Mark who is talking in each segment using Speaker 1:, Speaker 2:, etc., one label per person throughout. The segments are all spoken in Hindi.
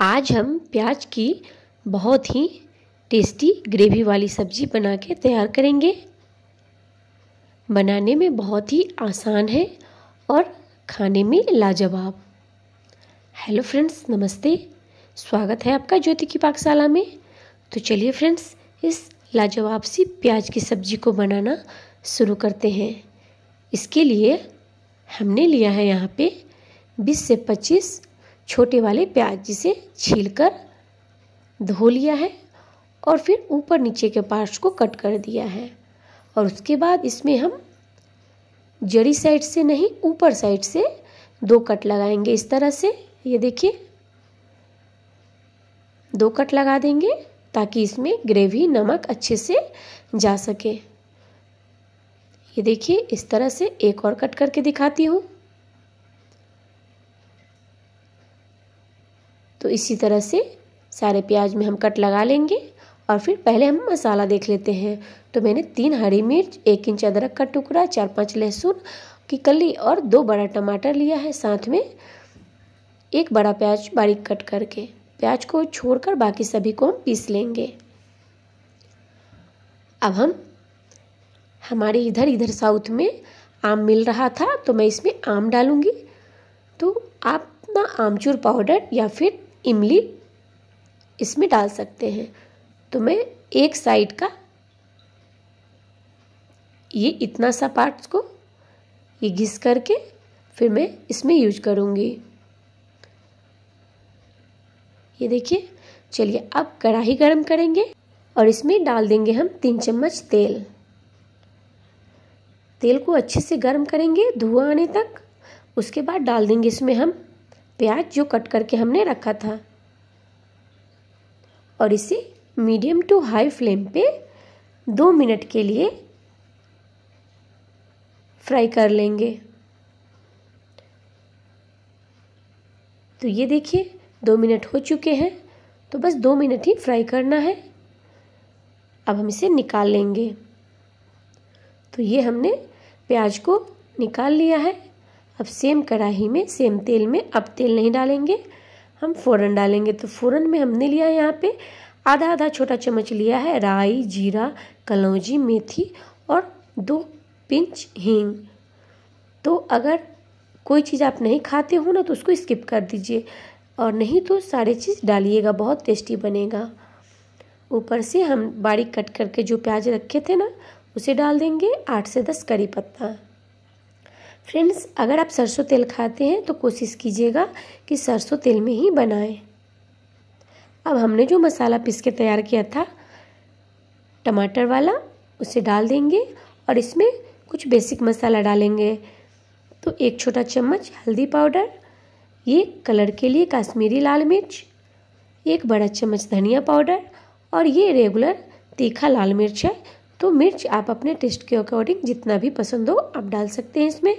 Speaker 1: आज हम प्याज की बहुत ही टेस्टी ग्रेवी वाली सब्ज़ी बना के तैयार करेंगे बनाने में बहुत ही आसान है और खाने में लाजवाब हेलो फ्रेंड्स नमस्ते स्वागत है आपका ज्योति की पाकशाला में तो चलिए फ्रेंड्स इस लाजवाब सी प्याज की सब्ज़ी को बनाना शुरू करते हैं इसके लिए हमने लिया है यहाँ पे 20 से छोटे वाले प्याज जिसे छील कर धो लिया है और फिर ऊपर नीचे के पार्ट्स को कट कर दिया है और उसके बाद इसमें हम जड़ी साइड से नहीं ऊपर साइड से दो कट लगाएंगे इस तरह से ये देखिए दो कट लगा देंगे ताकि इसमें ग्रेवी नमक अच्छे से जा सके ये देखिए इस तरह से एक और कट करके दिखाती हूँ तो इसी तरह से सारे प्याज में हम कट लगा लेंगे और फिर पहले हम मसाला देख लेते हैं तो मैंने तीन हरी मिर्च एक इंच अदरक का टुकड़ा चार पाँच लहसुन की कली और दो बड़ा टमाटर लिया है साथ में एक बड़ा प्याज बारीक कट करके प्याज को छोड़कर बाकी सभी को हम पीस लेंगे अब हम हमारे इधर इधर साउथ में आम मिल रहा था तो मैं इसमें आम डालूँगी तो आप ना आमचूर पाउडर या फिर इमली इसमें डाल सकते हैं तो मैं एक साइड का ये इतना सा पार्ट्स को ये घिस करके फिर मैं इसमें यूज करूँगी ये देखिए चलिए अब कढ़ाई गरम करेंगे और इसमें डाल देंगे हम तीन चम्मच तेल तेल को अच्छे से गर्म करेंगे धुआं आने तक उसके बाद डाल देंगे इसमें हम प्याज जो कट करके हमने रखा था और इसे मीडियम टू हाई फ्लेम पे दो मिनट के लिए फ्राई कर लेंगे तो ये देखिए दो मिनट हो चुके हैं तो बस दो मिनट ही फ्राई करना है अब हम इसे निकाल लेंगे तो ये हमने प्याज को निकाल लिया है अब सेम कढ़ाही में सेम तेल में अब तेल नहीं डालेंगे हम फ़ोरन डालेंगे तो फ़ोरन में हमने लिया यहाँ पे आधा आधा छोटा चम्मच लिया है राई जीरा कलौजी मेथी और दो पिंच हींग तो अगर कोई चीज़ आप नहीं खाते हो ना तो उसको स्किप कर दीजिए और नहीं तो सारे चीज़ डालिएगा बहुत टेस्टी बनेगा ऊपर से हम बारीक कट करके जो प्याज रखे थे ना उसे डाल देंगे आठ से दस करी पत्ता फ्रेंड्स अगर आप सरसों तेल खाते हैं तो कोशिश कीजिएगा कि सरसों तेल में ही बनाएं अब हमने जो मसाला पीस के तैयार किया था टमाटर वाला उसे डाल देंगे और इसमें कुछ बेसिक मसाला डालेंगे तो एक छोटा चम्मच हल्दी पाउडर ये कलर के लिए कश्मीरी लाल मिर्च एक बड़ा चम्मच धनिया पाउडर और ये रेगुलर तीखा लाल मिर्च है तो मिर्च आप अपने टेस्ट के अकॉर्डिंग जितना भी पसंद हो आप डाल सकते हैं इसमें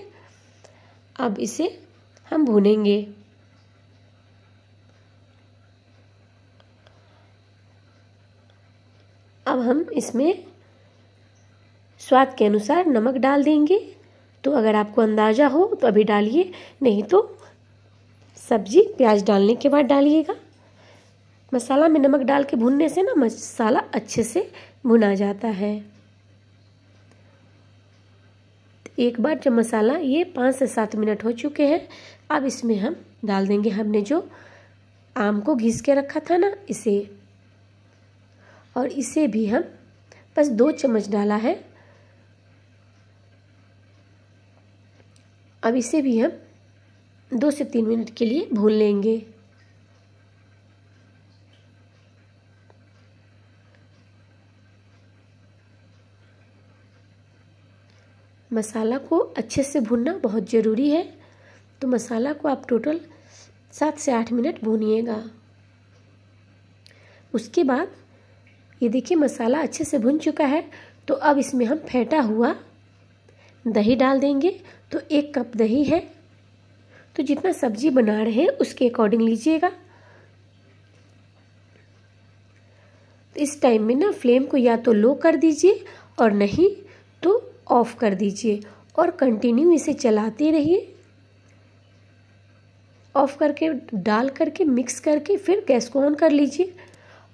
Speaker 1: अब इसे हम भूनेंगे अब हम इसमें स्वाद के अनुसार नमक डाल देंगे तो अगर आपको अंदाज़ा हो तो अभी डालिए नहीं तो सब्जी प्याज डालने के बाद डालिएगा मसाला में नमक डाल के भूनने से ना मसाला अच्छे से भुना जाता है एक बार जब मसाला ये पाँच से सात मिनट हो चुके हैं अब इसमें हम डाल देंगे हमने जो आम को घिस के रखा था ना इसे और इसे भी हम बस दो चम्मच डाला है अब इसे भी हम दो से तीन मिनट के लिए भून लेंगे मसाला को अच्छे से भूनना बहुत ज़रूरी है तो मसाला को आप टोटल सात से आठ मिनट भूनिएगा उसके बाद ये देखिए मसाला अच्छे से भुन चुका है तो अब इसमें हम फेंटा हुआ दही डाल देंगे तो एक कप दही है तो जितना सब्जी बना रहे हैं उसके अकॉर्डिंग लीजिएगा तो इस टाइम में ना फ्लेम को या तो लो कर दीजिए और नहीं तो ऑफ कर दीजिए और कंटिन्यू इसे चलाते रहिए ऑफ करके डाल करके मिक्स करके फिर गैस को ऑन कर लीजिए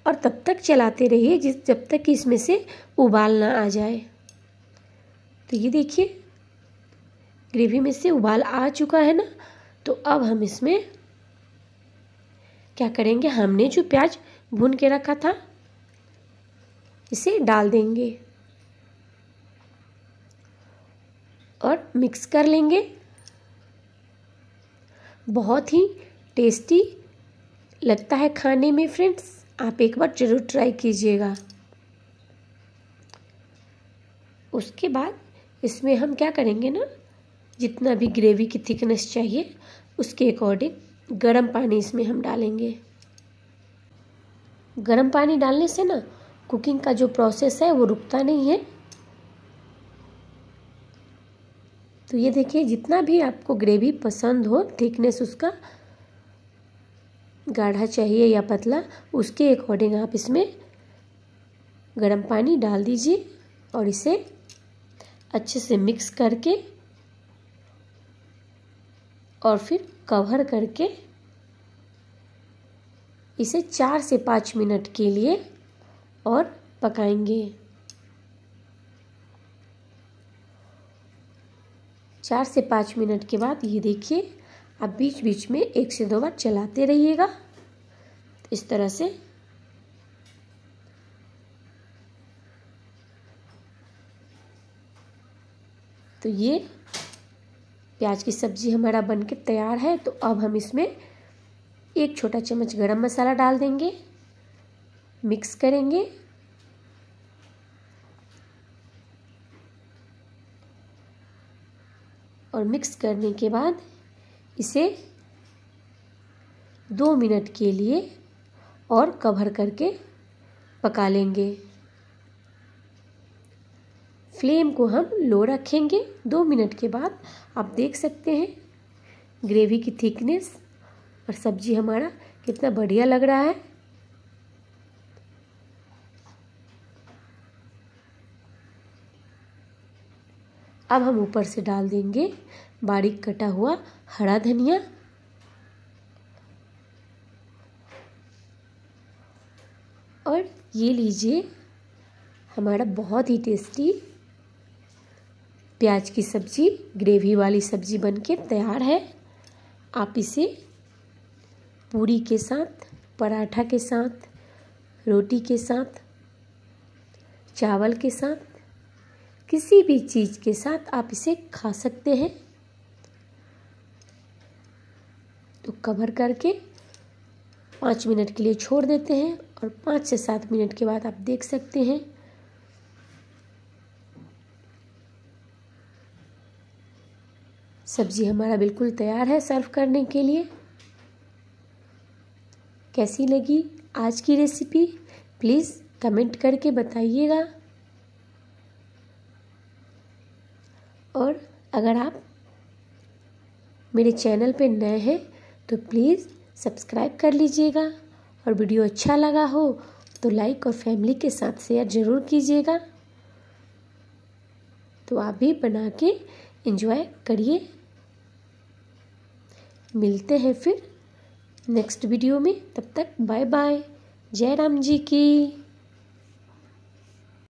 Speaker 1: और तब तक चलाते रहिए जिस जब तक कि इसमें से उबाल ना आ जाए तो ये देखिए ग्रेवी में से उबाल आ चुका है ना तो अब हम इसमें क्या करेंगे हमने जो प्याज भून के रखा था इसे डाल देंगे और मिक्स कर लेंगे बहुत ही टेस्टी लगता है खाने में फ्रेंड्स आप एक बार ज़रूर ट्राई कीजिएगा उसके बाद इसमें हम क्या करेंगे ना जितना भी ग्रेवी की थिकनेस चाहिए उसके अकॉर्डिंग गर्म पानी इसमें हम डालेंगे गर्म पानी डालने से ना कुकिंग का जो प्रोसेस है वो रुकता नहीं है तो ये देखिए जितना भी आपको ग्रेवी पसंद हो थिकनेस उसका गाढ़ा चाहिए या पतला उसके अकॉर्डिंग आप इसमें गर्म पानी डाल दीजिए और इसे अच्छे से मिक्स करके और फिर कवर करके इसे चार से पाँच मिनट के लिए और पकाएंगे चार से पाँच मिनट के बाद ये देखिए आप बीच बीच में एक से दो बार चलाते रहिएगा इस तरह से तो ये प्याज की सब्ज़ी हमारा बनके तैयार है तो अब हम इसमें एक छोटा चम्मच गरम मसाला डाल देंगे मिक्स करेंगे और मिक्स करने के बाद इसे दो मिनट के लिए और कवर करके पका लेंगे फ्लेम को हम लो रखेंगे दो मिनट के बाद आप देख सकते हैं ग्रेवी की थिकनेस और सब्जी हमारा कितना बढ़िया लग रहा है अब हम ऊपर से डाल देंगे बारीक कटा हुआ हरा धनिया और ये लीजिए हमारा बहुत ही टेस्टी प्याज की सब्ज़ी ग्रेवी वाली सब्ज़ी बनके तैयार है आप इसे पूरी के साथ पराठा के साथ रोटी के साथ चावल के साथ किसी भी चीज़ के साथ आप इसे खा सकते हैं तो कवर करके पाँच मिनट के लिए छोड़ देते हैं और पाँच से सात मिनट के बाद आप देख सकते हैं सब्ज़ी हमारा बिल्कुल तैयार है सर्व करने के लिए कैसी लगी आज की रेसिपी प्लीज़ कमेंट करके बताइएगा और अगर आप मेरे चैनल पे नए हैं तो प्लीज़ सब्सक्राइब कर लीजिएगा और वीडियो अच्छा लगा हो तो लाइक और फैमिली के साथ शेयर ज़रूर कीजिएगा तो आप भी बना के इन्जॉय करिए मिलते हैं फिर नेक्स्ट वीडियो में तब तक बाय बाय जय राम जी की